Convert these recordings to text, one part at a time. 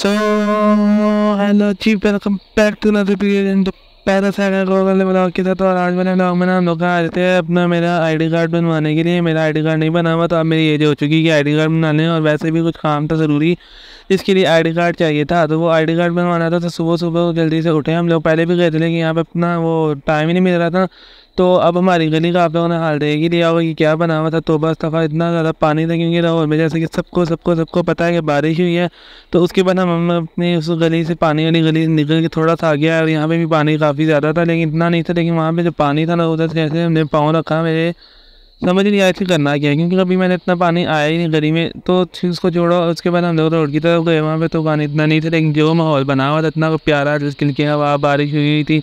So, hello जी welcome back to another period in the blog के साथ और आज मैंने ब्लॉग में हम लोग आ रहे थे अपना मेरा आईडी कार्ड बनवाने के लिए मेरा आईडी कार्ड नहीं बना हुआ तो अब मेरी एज हो चुकी है कि आईडी कार्ड बनाने और वैसे भी कुछ काम था ज़रूरी इसके लिए आईडी कार्ड चाहिए था तो वो आईडी कार्ड बनवाना था तो सुबह सुबह जल्दी से उठे हम लोग पहले भी गए थे कि यहाँ पर अपना वो टाइम ही नहीं मिल रहा था तो अब हमारी गली का आप लोगों ने हाल देख ही लिया होगा कि क्या बना हुआ था तोबा इस्तफ़ा इतना ज़्यादा पानी था क्योंकि लाहौर में जैसे कि सबको सबको सबको पता है कि बारिश हुई है तो उसके बाद हम अपनी उस गली से पानी वाली गली से निकल के थोड़ा सा आ गया और यहाँ पर भी पानी काफ़ी ज़्यादा था लेकिन इतना नहीं था लेकिन वहाँ पर जो पानी था ना उधर जैसे हमने पाँव रखा मेरे समझ नहीं आया कि करना क्या क्योंकि कभी मैंने इतना पानी आया ही नहीं गली में तो उसको छोड़ो उसके बाद हम लोग रोड की तरफ गए वहाँ पर तो पानी इतना नहीं था लेकिन जो माहौल बना हुआ था इतना प्यारा जिस किलकी हवा बारिश हुई थी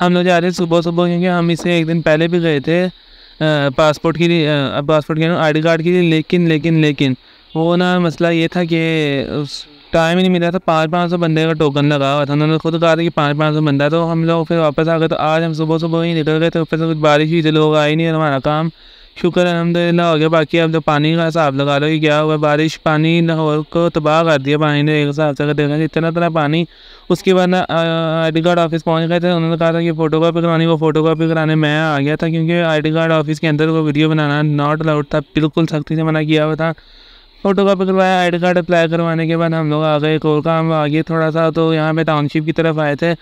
हम लोग जा रहे हैं सुबह सुबह क्योंकि हम इसे एक दिन पहले भी गए थे पासपोर्ट के लिए पासपोर्ट के आई डी कार्ड के लिए लेकिन लेकिन लेकिन वो ना मसला ये था कि उस टाइम ही नहीं मिला था पाँच पाँच सौ बंदे का टोकन लगा हुआ था उन्होंने खुद कहा था कि पाँच पाँच सौ बंदा तो हम लोग फिर वापस आ गए तो आज हम सुबह सुबह ही निकल गए थे तो ऊपर से कुछ बारिश हुई थी तो लोग आए नहीं हमारा काम शुक्र अलहमदिल्ला हो गया बाकी अब जो पानी का हिसाब लगा लो कि क्या हुआ बारिश पानी लाहौर को तबाह कर दिया पानी ने एक हिसाब से देखा इतना इतना पानी उसके बाद आई डी कार्ड ऑफिस पहुँच गए थे उन्होंने कहा था कि फ़ोटो कापी करवानी वो फ़ोटो कापी कराने मैं आ गया था क्योंकि आई डी कार्ड ऑफिस के अंदर वो वीडियो बनाना नॉट अलाउड था बिल्कुल सख्ती से मना किया हुआ था फ़ोटो कापी करवाया आई डी कार्ड अप्लाई करवाने के बाद हम लोग आ गए एक और काम आ गए थोड़ा सा तो यहाँ पे टाउनशिप की तरफ आए थे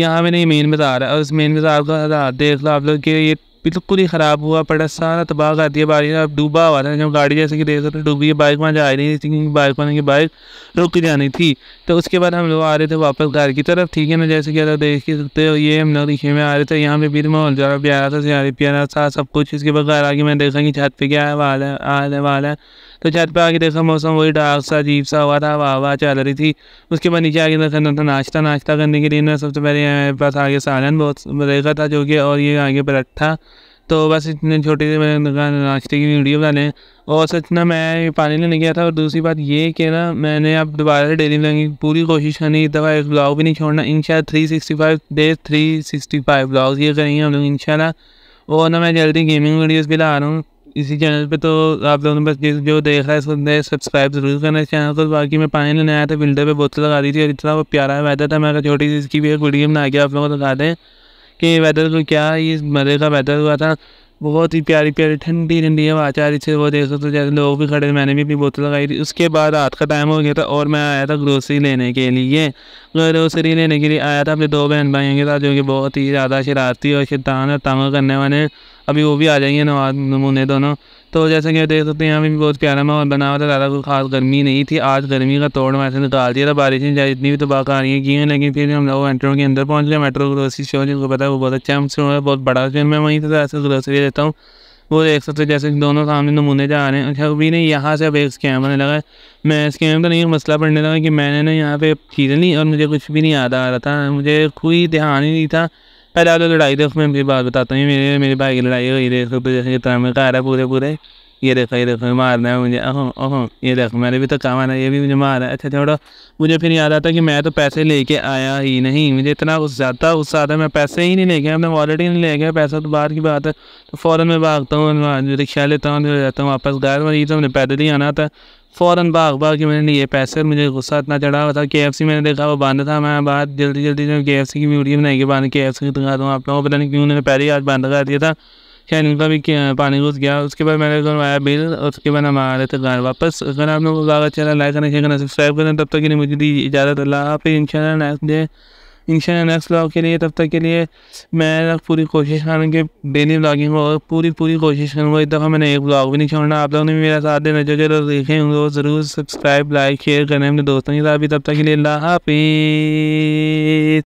यहाँ पे नहीं मेन बाज़ार है और उस मेन बाज़ार का देख लो आप लोग कि ये बिल्कुल ही ख़राब हुआ पड़ा सारा तबाह कर दिया बारिश अब डूबा हुआ था जब गाड़ी जैसे कि देख सकते डूबी है बाइक वहाँ जा रही नहीं थी बाइक वाले की बाइक रुक जानी थी तो उसके बाद हम लोग आ रहे थे वापस घर की तरफ ठीक है ना जैसे कि अगर देख ही सकते हो ये हम लोग रिक्शे में आ रहे थे यहाँ पे भी माहौल जो प्यारा था सियारी प्यारा था सब कुछ इसके बाद घर आके मैंने देखा कि छत पर क्या है वाला है आने वाला है तो छत पर आके देखा मौसम वही डार्क सा अजीब सा हुआ था हवा हवा चल रही थी उसके बाद नीचे आगे देखा था नाश्ता नाश्ता करने के लिए ना सबसे पहले मेरे पास आगे सालन बहुत देखा था जो कि और ये आगे था तो बस इतने छोटे से मैंने नाश्ते की वीडियो बनाने और सच ना मैं पानी लेने गया था और दूसरी बात ये कि ना मैंने अब दोबारा से डेली ब्लॉगिंग की पूरी कोशिश करनी इस दफ़ा एक ब्लॉग भी नहीं छोड़ना in three sixty five days three sixty five blog ये करेंगे हम लोग इन और ना मैं जल्दी गेमिंग वीडियोज़ भी ला रहा हूँ इसी चैनल पर तो आप लोगों ने बस जिस जो देख रहा है इसको सब्सक्राइब ज़रूर करना इस चैनल को बाकी मैं पानी लेने आया था बिल्डर पर बोतल लगा दी थी और इतना वो प्यारा वैदा था मैं छोटी सी इसकी भी एक वीडियो बना के आप लोगों को लगा दें के वेदर को क्या ये मज़े का वेदर हुआ था बहुत ही प्यारी प्यारी ठंडी ठंडी हवा आ रही थी वो देख सकते जैसे लोग भी खड़े मैंने भी अपनी बोतल लगाई थी उसके बाद रात का टाइम हो गया था और मैं आया था ग्रोसरी लेने के लिए ग्रोसरी लेने के लिए आया था अपने दो बहन भाइयों के साथ जो कि बहुत ही ज़्यादा शरारती और शैतान और तंग करने वाले अभी वो भी आ जाएंगे नवाज नमूने दोनों तो जैसे कि देख सकते हैं यहाँ भी बहुत प्यारा माहौल बना हुआ था ज़्यादा कोई खास गर्मी नहीं थी आज गर्मी का तोड़ वैसे निकाल दिया था बारिशें चाहे इतनी भी तो बाकारियाँ की हैं लेकिन फिर हम लोग मेट्रो के अंदर पहुँच गए मेट्रो ग्रोसरी स्टोर जिनको पता है वो बहुत अच्छा है है बहुत बड़ा स्टोर मैं वहीं से तो ऐसे ग्रोसरी लेता हूँ वो देख सकते जैसे दोनों सामने नमूने जा रहे हैं अच्छा अभी नहीं यहाँ से अब एक स्कैम होने लगा मैं स्कैम तो नहीं मसला पड़ने लगा कि मैंने ना यहाँ पे चीज़ें ली और मुझे कुछ भी नहीं याद आ रहा था मुझे कोई ध्यान ही नहीं था पहले आप लड़ाई देखो मैं भी बात बताता हूँ मेरे मेरे भाई की लड़ाई हुई देखो इतना में कह रहा है पूरे पूरे ये देखो ये देखो मारना है मुझे अहो अहो ये देखो मैंने भी तो काम आना ये भी मुझे मारा है अच्छा छोड़ो मुझे फिर याद आता कि मैं तो पैसे लेके आया ही नहीं मुझे इतना उस ज़्यादा उस ज़्यादा मैं पैसे ही नहीं लेके गया मैं वॉलेट ही नहीं ले गया पैसा तो बाहर की बात है तो फ़ौरन मैं भागता हूँ रिक्शा लेता हूँ जाता हूँ वापस गाय तो मैंने पैदल ही आना था फ़ौर भाग भाग के मैंने ये पैसे और मुझे गुस्सा इतना चढ़ा हुआ था के एफ सी मैंने देखा वो बंद था मैं बाहर जल्दी जल्दी जो के एफ सी की वीडियो बनाई के बंद के एफ सी दिखा दूँ आप लोगों को पता नहीं क्यों उन्होंने पहले ही आज बंद कर दिया था खैर उनका भी पानी घुस गया उसके बाद मैंने करवाया बिल उसके बाद हम आ रहे थे घर वापस अगर आप लोगों को लाइक करना शेयर करना सब्सक्राइब करें तब तक के मुझे दी इजाज़त अल्लाह आप इन शाला next day in next blog के लिए तब तक के लिए मैं पूरी कोशिश करूँगी डेली ब्लॉगिंग और पूरी पूरी कोशिश करूँगा इस दफ़ा मैंने एक ब्लॉग भी नहीं छोड़ना आप लोगों ने भी मेरा साथ देना जो जो लोग देखे होंगे वो ज़रूर सब्सक्राइब लाइक शेयर करें अपने दोस्तों के साथ भी तब तक के लिए अल्लाह हाफी